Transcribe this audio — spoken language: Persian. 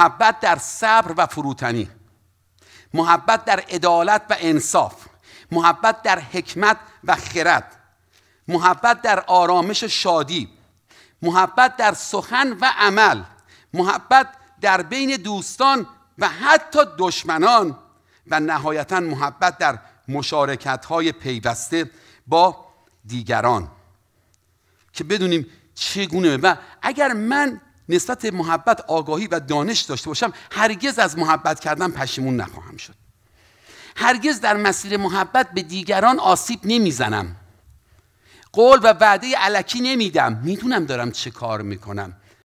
محبت در صبر و فروتنی محبت در عدالت و انصاف محبت در حکمت و خرد محبت در آرامش شادی محبت در سخن و عمل محبت در بین دوستان و حتی دشمنان و نهایتا محبت در مشارکت های پیوسته با دیگران که بدونیم چگونه و اگر من نسبت محبت آگاهی و دانش داشته باشم هرگز از محبت کردن پشیمون نخواهم شد هرگز در مسیر محبت به دیگران آسیب نمیزنم قول و وعده علکی نمیدم میدونم دارم چه کار میکنم